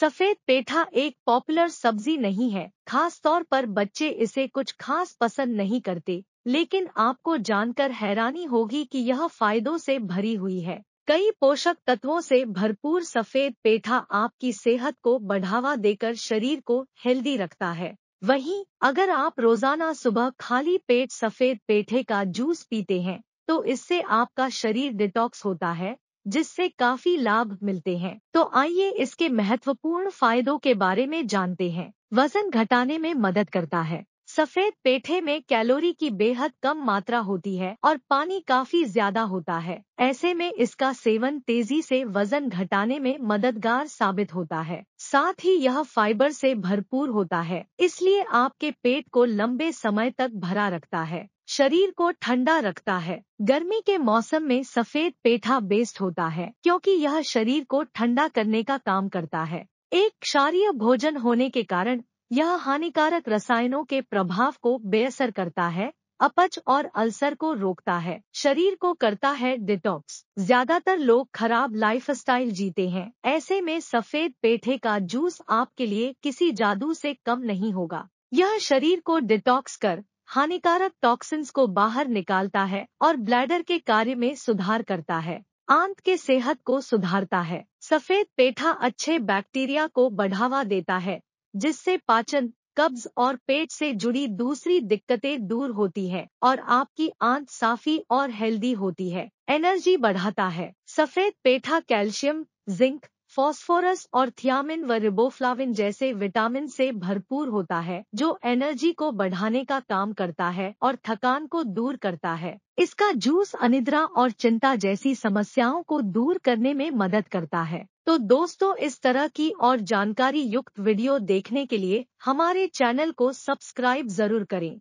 सफेद पेठा एक पॉपुलर सब्जी नहीं है खास तौर पर बच्चे इसे कुछ खास पसंद नहीं करते लेकिन आपको जानकर हैरानी होगी कि यह फायदों से भरी हुई है कई पोषक तत्वों से भरपूर सफेद पेठा आपकी सेहत को बढ़ावा देकर शरीर को हेल्दी रखता है वहीं अगर आप रोजाना सुबह खाली पेट सफेद पेठे का जूस पीते हैं तो इससे आपका शरीर डिटॉक्स होता है जिससे काफी लाभ मिलते हैं तो आइए इसके महत्वपूर्ण फायदों के बारे में जानते हैं वजन घटाने में मदद करता है सफेद पेठे में कैलोरी की बेहद कम मात्रा होती है और पानी काफी ज्यादा होता है ऐसे में इसका सेवन तेजी से वजन घटाने में मददगार साबित होता है साथ ही यह फाइबर से भरपूर होता है इसलिए आपके पेट को लंबे समय तक भरा रखता है शरीर को ठंडा रखता है गर्मी के मौसम में सफेद पेठा बेस्ट होता है क्योंकि यह शरीर को ठंडा करने का काम करता है एक क्षारीय भोजन होने के कारण यह हानिकारक रसायनों के प्रभाव को बेअसर करता है अपच और अल्सर को रोकता है शरीर को करता है डिटॉक्स ज्यादातर लोग खराब लाइफस्टाइल जीते हैं ऐसे में सफेद पेठे का जूस आपके लिए किसी जादू से कम नहीं होगा यह शरीर को डिटॉक्स कर हानिकारक टॉक्सिन्स को बाहर निकालता है और ब्लैडर के कार्य में सुधार करता है आंत के सेहत को सुधारता है सफेद पेठा अच्छे बैक्टीरिया को बढ़ावा देता है जिससे पाचन कब्ज और पेट से जुड़ी दूसरी दिक्कतें दूर होती है और आपकी आंत साफी और हेल्दी होती है एनर्जी बढ़ाता है सफेद पेठा कैल्शियम जिंक फॉस्फोरस और थियामिन व रिबोफ्लाविन जैसे विटामिन से भरपूर होता है जो एनर्जी को बढ़ाने का काम करता है और थकान को दूर करता है इसका जूस अनिद्रा और चिंता जैसी समस्याओं को दूर करने में मदद करता है तो दोस्तों इस तरह की और जानकारी युक्त वीडियो देखने के लिए हमारे चैनल को सब्सक्राइब जरूर करें